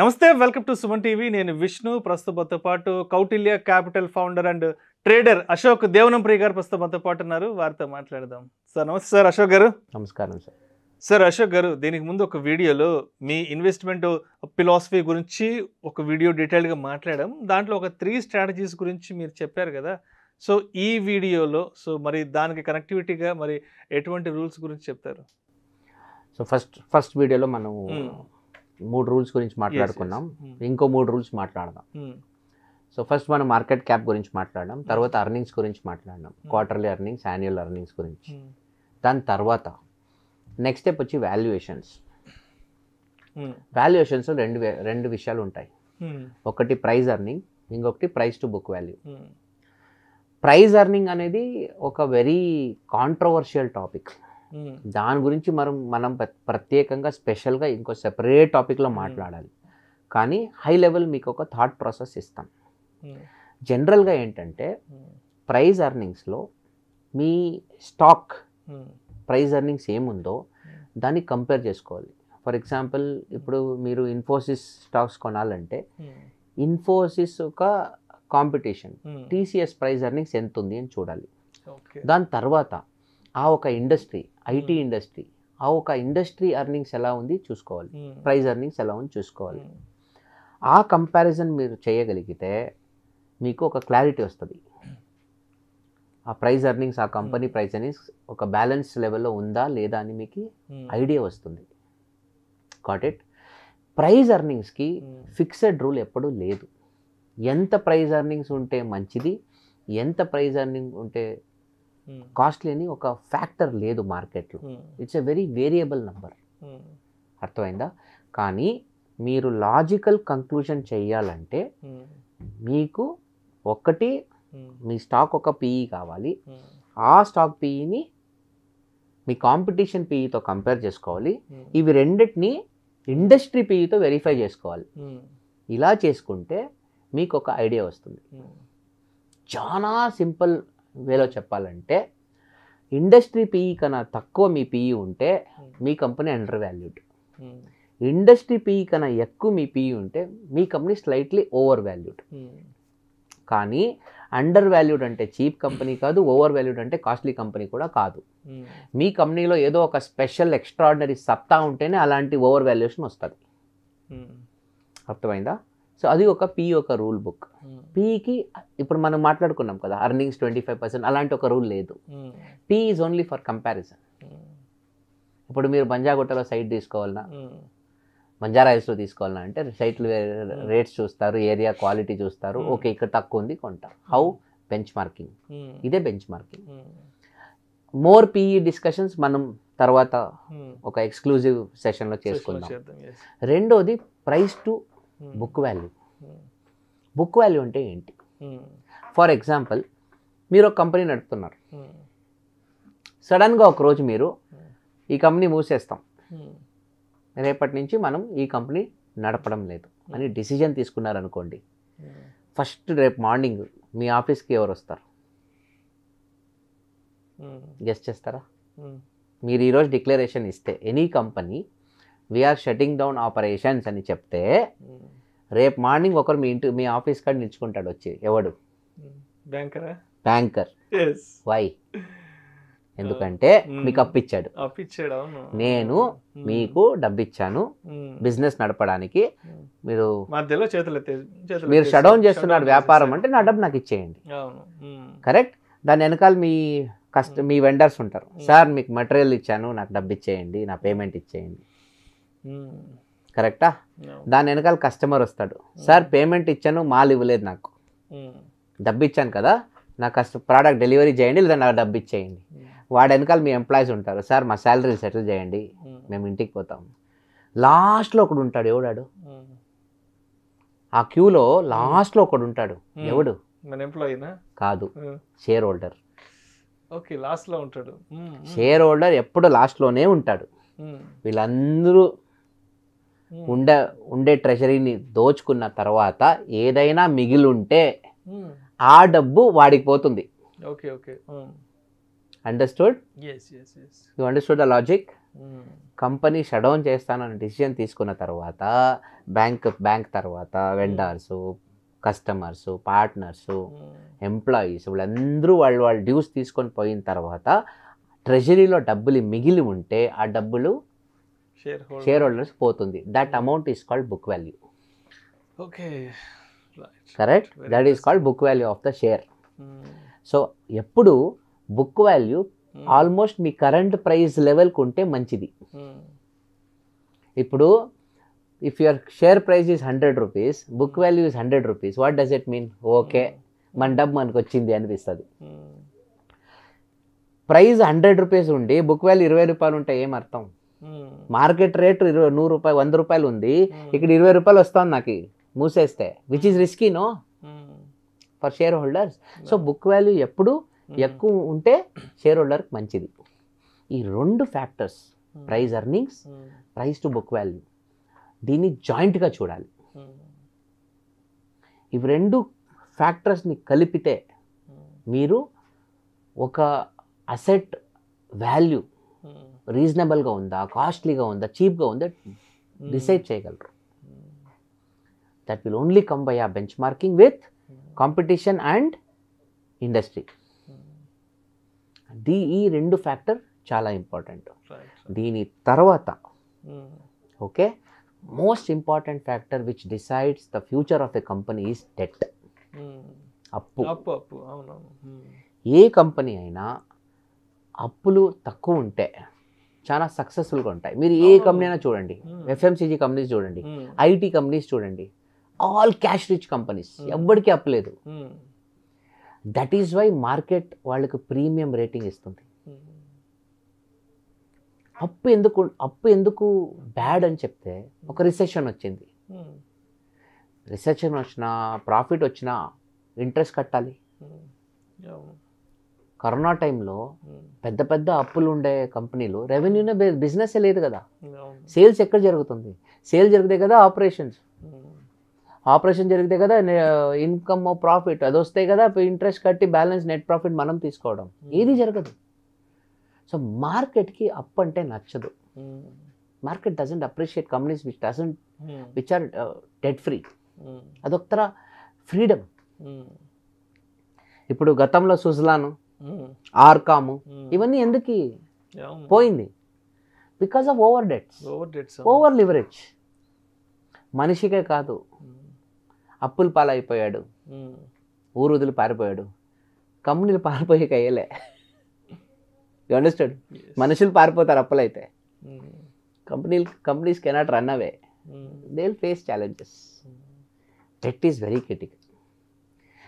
నమస్తే welcome to Suman TV నేను విష్ణు ప్రస్తుతంతో పాటు Kautilya capital founder and trader Ashok Priya గారు ప్రస్తుతంతో పాటు ఉన్నారు వారితో మాట్లాడదాం సార్ నమస్తే సార్ అశోక్ గారు నమస్కారం సార్ సార్ అశోక్ గారు దీనికి ముందు ఒక వీడియోలో మీ ఇన్వెస్ట్మెంట్ ఫిలాసఫీ గురించి ఒక వీడియో డీటెయిల్గా మాట్లాడాం దాంట్లో ఒక త్రీ స్ట్రాటజీస్ గురించి మీరు చెప్పారు కదా సో ఈ వీడియోలో సో మరి దానికి కనెక్టివిటీగా మరి ఎటువంటి రూల్స్ గురించి చెప్తారు సో ఫస్ట్ ఫస్ట్ వీడియోలో మనం మూడు రూల్స్ గురించి మాట్లాడుకున్నాం hmm. ఇంకో మూడు రూల్స్ మాట్లాడదాం సో hmm. ఫస్ట్ మనం మార్కెట్ క్యాప్ గురించి మాట్లాడడం hmm. తర్వాత అర్నింగ్స్ గురించి మాట్లాడడం క్వార్టర్లీ అర్నింగ్స్ యాన్యువల్ అర్నింగ్స్ గురించి దాని తర్వాత నెక్స్ట్ స్టెప్ వచ్చి వాల్యుయేషన్స్ వాల్యుయేషన్స్ రెండు రెండు విషయాలు ఉంటాయి ఒకటి ప్రైజ్ అర్నింగ్ ఇంకొకటి price to book value price earning అనేది ఒక వెరీ కాంట్రవర్షియల్ టాపిక్ Hmm. దాని గురించి మనం మనం ప్రత్యేకంగా స్పెషల్గా ఇంకో సెపరేట్ టాపిక్లో hmm. మాట్లాడాలి కానీ హై లెవెల్ మీకు ఒక థాట్ ప్రాసెస్ ఇస్తాం hmm. జనరల్గా ఏంటంటే ప్రైజ్ అర్నింగ్స్లో మీ స్టాక్ ప్రైజ్ అర్నింగ్స్ ఏముందో దాన్ని కంపేర్ చేసుకోవాలి ఫర్ ఎగ్జాంపుల్ ఇప్పుడు మీరు ఇన్ఫోసిస్ స్టాక్స్ కొనాలంటే ఇన్ఫోసిస్ ఒక కాంపిటీషన్ టీసీఎస్ ప్రైజ్ అర్నింగ్స్ ఎంత ఉంది అని చూడాలి దాని తర్వాత ఆ ఒక ఇండస్ట్రీ ఐటీ hmm. ఇండస్ట్రీ ఆ ఒక ఇండస్ట్రీ ఎర్నింగ్స్ ఎలా ఉంది చూసుకోవాలి hmm. ప్రైజ్ ఎర్నింగ్స్ ఎలా ఉంది చూసుకోవాలి hmm. ఆ కంపారిజన్ మీరు చేయగలిగితే మీకు ఒక క్లారిటీ వస్తుంది ఆ ప్రైజ్ ఎర్నింగ్స్ ఆ కంపెనీ ప్రైజ్ ఎర్నింగ్స్ ఒక బ్యాలెన్స్ లెవెల్లో ఉందా లేదా అని మీకు ఐడియా వస్తుంది కాట్ ఇట్ ప్రైజ్ ఎర్నింగ్స్కి ఫిక్స్డ్ రూల్ ఎప్పుడూ లేదు ఎంత ప్రైజ్ ఎర్నింగ్స్ ఉంటే మంచిది ఎంత ప్రైజ్ ఎర్నింగ్ ఉంటే Hmm. కాస్ట్లీ అని ఒక ఫ్యాక్టర్ లేదు మార్కెట్లో it's a very variable number అర్థమైందా కానీ మీరు లాజికల్ కంక్లూషన్ చేయాలంటే hmm. మీకు ఒకటి hmm. మీ స్టాక్ ఒక పీఈ e కావాలి ఆ స్టాక్ పీఈని e మీ కాంపిటీషన్ పీఈతో e కంపేర్ చేసుకోవాలి ఇవి రెండింటిని ఇండస్ట్రీ పీఈతో వెరిఫై చేసుకోవాలి ఇలా చేసుకుంటే మీకు ఒక ఐడియా వస్తుంది చాలా సింపుల్ వేలో చెప్పాలంటే ఇండస్ట్రీ పీఈ కన్నా తక్కువ మీ పీఈ ఉంటే hmm. మీ company undervalued hmm. Industry PE కన్నా ఎక్కువ మీ పీఈ ఉంటే మీ company slightly overvalued hmm. కానీ అండర్ వాల్యూడ్ అంటే చీప్ కంపెనీ కాదు ఓవర్ వాల్యూడ్ అంటే కాస్ట్లీ కంపెనీ కూడా కాదు మీ కంపెనీలో ఏదో ఒక స్పెషల్ ఎక్స్ట్రాడినరీ సత్తా ఉంటేనే అలాంటి ఓవర్ వాల్యుయేషన్ వస్తుంది అర్థమైందా సో అది ఒక పీ ఒక రూల్ బుక్ పీకి ఇప్పుడు మనం మాట్లాడుకున్నాం కదా అర్నింగ్స్ ట్వంటీ ఫైవ్ పర్సెంట్ అలాంటి ఒక రూల్ లేదు P is only for comparison ఇప్పుడు మీరు బంజాగుట్టలో సైట్ తీసుకోవాలన్నా hmm. బంజారా రైస్లో తీసుకోవాలన్నా అంటే సైట్లు రేట్స్ hmm. చూస్తారు ఏరియా క్వాలిటీ చూస్తారు hmm. ఓకే ఇక్కడ తక్కువ ఉంది కొంటారు హౌ బెంచ్ మార్కింగ్ ఇదే benchmarking more PE discussions మనం తర్వాత ఒక ఎక్స్క్లూజివ్ సెషన్లో చేసుకుందాం రెండోది price to Hmm. Book value hmm. Book value అంటే ఏంటి hmm. ఫర్ ఎగ్జాంపుల్ మీరు ఒక కంపెనీ నడుపుతున్నారు సడన్గా ఒకరోజు మీరు ఈ కంపెనీ మూసేస్తాం రేపటి నుంచి మనం ఈ కంపెనీ నడపడం లేదు అని డిసిజన్ తీసుకున్నారనుకోండి ఫస్ట్ రేపు మార్నింగ్ మీ ఆఫీస్కి ఎవరు వస్తారు గెస్ట్ చేస్తారా మీరు ఈరోజు డిక్లరేషన్ ఇస్తే any company we're shutting down operations అని చెప్తే రేపు మార్నింగ్ ఒకరు మీ ఇంటి మీ ఆఫీస్ కాడ నిల్చుకుంటాడు వచ్చి ఎవడు బ్యాంకర్ వై uh, ఎందుకంటే mm. మీకు అప్పిచ్చాడు నేను mm. మీకు డబ్బిచ్చాను బిజినెస్ mm. నడపడానికి మీరు మధ్యలో చేతులు మీరు షడౌన్ చేస్తున్నారు వ్యాపారం అంటే నా డబ్బు నాకు ఇచ్చేయండి కరెక్ట్ దాని వెనకాల మీ కస్ట మీ వెండర్స్ ఉంటారు సార్ మీకు మెటీరియల్ ఇచ్చాను నాకు డబ్బు ఇచ్చేయండి నా పేమెంట్ ఇచ్చేయండి కరెక్టా దాని వెనకాల కస్టమర్ వస్తాడు సార్ పేమెంట్ mm. ఇచ్చాను మాల్ ఇవ్వలేదు నాకు mm. డబ్బు ఇచ్చాను కదా నా కస్ట ప్రోడక్ట్ డెలివరీ చేయండి లేదా నాకు డబ్బు ఇచ్చేయండి mm. వాడు వెనకాల మీ ఎంప్లాయీస్ ఉంటారు సార్ మా శాలరీలు సెటిల్ చేయండి మేము ఇంటికి పోతాం లాస్ట్లో ఒకడు ఉంటాడు ఎవడాడు ఆ క్యూలో లాస్ట్లో ఒకడు ఉంటాడు ఎవడు కాదు షేర్ హోల్డర్ ఓకే లాస్ట్లో ఉంటాడు షేర్ హోల్డర్ ఎప్పుడు లాస్ట్లోనే ఉంటాడు వీళ్ళందరూ ఉండ hmm. ఉండే ట్రెషరీని దోచుకున్న తర్వాత ఏదైనా ఉంటే hmm. ఆ డబ్బు వాడికి పోతుంది okay okay understood you understood the logic company shutdown చేస్తానని డిసిజన్ తీసుకున్న తర్వాత బ్యాంక్ బ్యాంక్ తర్వాత వెండర్స్ కస్టమర్స్ పార్ట్నర్స్ ఎంప్లాయీస్ వాళ్ళందరూ వాళ్ళు వాళ్ళు డ్యూస్ తీసుకొని పోయిన తర్వాత ట్రెజరీలో డబ్బులు మిగిలి ఉంటే ఆ డబ్బులు షేర్ హోల్డర్స్ పోతుంది that amount is called book value okay correct that is called book value of the share so ఎప్పుడు బుక్ వాల్యూ ఆల్మోస్ట్ మీ కరెంట్ ప్రైస్ లెవెల్కి ఉంటే మంచిది hmm. ఇప్పుడు if your share price is hundred rupees book value is hundred rupees what does it mean okay మన డబ్బు మనకు వచ్చింది అనిపిస్తుంది ప్రైస్ హండ్రెడ్ రూపీస్ ఉండి బుక్ వాల్యూ ఇరవై రూపాయలు ఉంటే ఏం అర్థం Hmm. మార్కెట్ రేట్ ఇరవై నూరు రూపాయలు వంద రూపాయలు ఉంది hmm. ఇక్కడ ఇరవై రూపాయలు వస్తుంది నాకు మూసేస్తే which is risky no for shareholders so book value ఎప్పుడు hmm. ఎక్కువ ఉంటే షేర్ హోల్డర్కి మంచిది ఈ రెండు factors price earnings price to book value దీన్ని జాయింట్గా చూడాలి ఇవి రెండు ఫ్యాక్టర్స్ని కలిపితే మీరు ఒక అసెట్ వాల్యూ రీజనబుల్గా ఉందా కాస్ట్లీగా ఉందా చీప్గా ఉందా hmm. డిసైడ్ చేయగలరు that will only come by ఆ benchmarking with competition and industry దీ ఈ రెండు ఫ్యాక్టర్ చాలా ఇంపార్టెంట్ దీని తర్వాత okay most important factor which decides the future of a company is debt అప్పు hmm. ఏ కంపెనీ అయినా అప్పులు తక్కువ ఉంటే చాలా సక్సెస్ఫుల్గా ఉంటాయి మీరు ఏ కంపెనీ అయినా చూడండి ఎఫ్ఎంసీజీ కంపెనీస్ చూడండి ఐటీ కంపెనీస్ చూడండి ఆల్ క్యాష్ రిచ్ కంపెనీస్ ఎవరికి అప్పలేదు దట్ ఈస్ వై మార్కెట్ వాళ్ళకి ప్రీమియం రేటింగ్ ఇస్తుంది అప్పు ఎందుకు అప్పు ఎందుకు బ్యాడ్ అని చెప్తే ఒక రిసెషన్ వచ్చింది రిసెషన్ వచ్చినా ప్రాఫిట్ వచ్చినా ఇంట్రెస్ట్ కట్టాలి కరోనా టైంలో పెద్ద పెద్ద అప్పులు ఉండే కంపెనీలు రెవెన్యూనే బిజినెస్ లేదు కదా సేల్స్ ఎక్కడ జరుగుతుంది సేల్ జరిగితే కదా ఆపరేషన్స్ ఆపరేషన్ జరిగితే కదా ఇన్కమ్ ప్రాఫిట్ అది వస్తే కదా ఇంట్రెస్ట్ కట్టి బ్యాలెన్స్ నెట్ ప్రాఫిట్ మనం తీసుకోవడం ఏది జరగదు సో మార్కెట్కి అప్ అంటే నచ్చదు market doesn't appreciate companies which doesn't which are debt free అదొక ఫ్రీడమ్ ఇప్పుడు గతంలో సుజలాను ఆర్కాము ఇవన్నీ ఎందుకు పోయింది because of over debts over debts over leverage మనిషికే కాదు అప్పులు పాలైపోయాడు ఊరు వదిలి పారిపోయాడు కంపెనీలు పారిపోయే కయ్యలే అండర్స్టాండ్ మనుషులు పారిపోతారు అప్పులైతే కంపెనీలు companies cannot run away they face challenges debt is very critical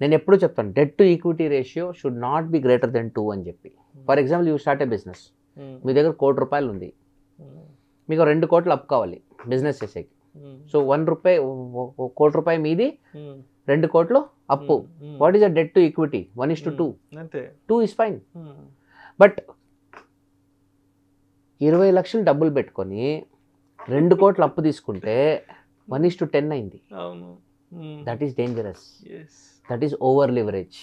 నేను ఎప్పుడూ చెప్తాను debt to equity ratio should not be greater than two అని చెప్పి for example you start a business మీ దగ్గర కోటి రూపాయలు ఉంది hmm. మీకు రెండు కోట్లు అప్ కావాలి బిజినెస్ చేసేకి సో వన్ రూపాయి కోటి రూపాయి మీది hmm. రెండు కోట్లు అప్పు what is a debt to equity one is to two two is fine but ఇరవై లక్షలు డబ్బులు పెట్టుకొని రెండు కోట్లు అప్పు తీసుకుంటే వన్ ఇస్ టు టెన్ అయింది that is dangerous that is over leverage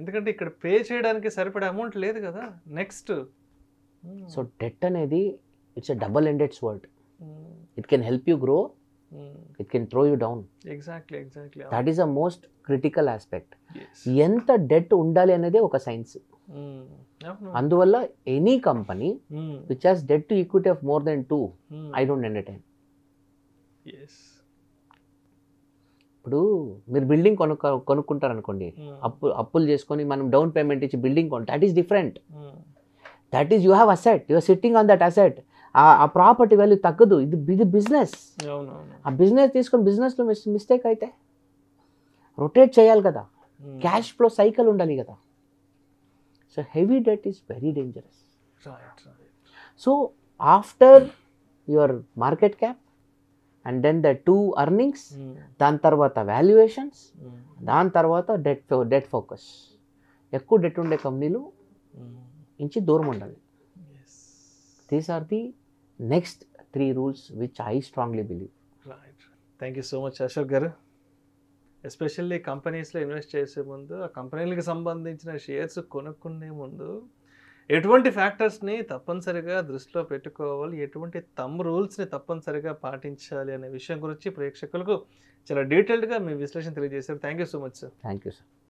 ఎందుకంటే ఇక్కడ పే చేయడానికి సరిపడే అమౌంట్ లేదు కదా నెక్స్ట్ సో డెట్ అనేది it's double ended word it can help you grow it can throw you down exactly exactly that is a most critical aspect ఎంత debt ఉండాలి అనేది ఒక సైన్స్ hmm. అందువల్ల any company which has debt to equity of more than two I don't entertain ఇప్పుడు మీరు building కొనుక్క కొనుక్కుంటారు అనుకోండి అప్పు అప్పులు చేసుకొని మనం డౌన్ పేమెంట్ ఇచ్చి బిల్డింగ్ కొను that is different that is you have asset you're sitting on that asset ఆ ప్రాపర్టీ వాల్యూ తగ్గదు ఇది ఇది బిజినెస్ ఆ బిజినెస్ తీసుకొని బిజినెస్లో మిస్టేక్ అయితే రొటేట్ చేయాలి కదా క్యాష్ ఫ్లో సైకిల్ ఉండాలి కదా so heavy debt is very dangerous so after your market cap and then the two earnings దాని తర్వాత వాల్యుయేషన్స్ hmm. దాని తర్వాత డెట్ డెట్ ఫోకస్ ఎక్కువ డెట్ ఉండే కంపెనీలు hmm. ఇంచి దూరం ఉండాలి these are the next three rules which I strongly believe thank you so much Ashok garu especially కంపెనీస్లో ఇన్వెస్ట్ చేసే ముందు ఆ కంపెనీలకు సంబంధించిన షేర్స్ కొనుక్కునే ముందు ఎటువంటి ఫ్యాక్టర్స్ని తప్పనిసరిగా దృష్టిలో పెట్టుకోవాలి ఎటువంటి తమ్ రూల్స్ని తప్పనిసరిగా పాటించాలి అనే విషయం గురించి ప్రేక్షకులకు చాలా డీటెయిల్డ్గా మీ విశ్లేషణ తెలియజేశారు thank you so much sir thank you sir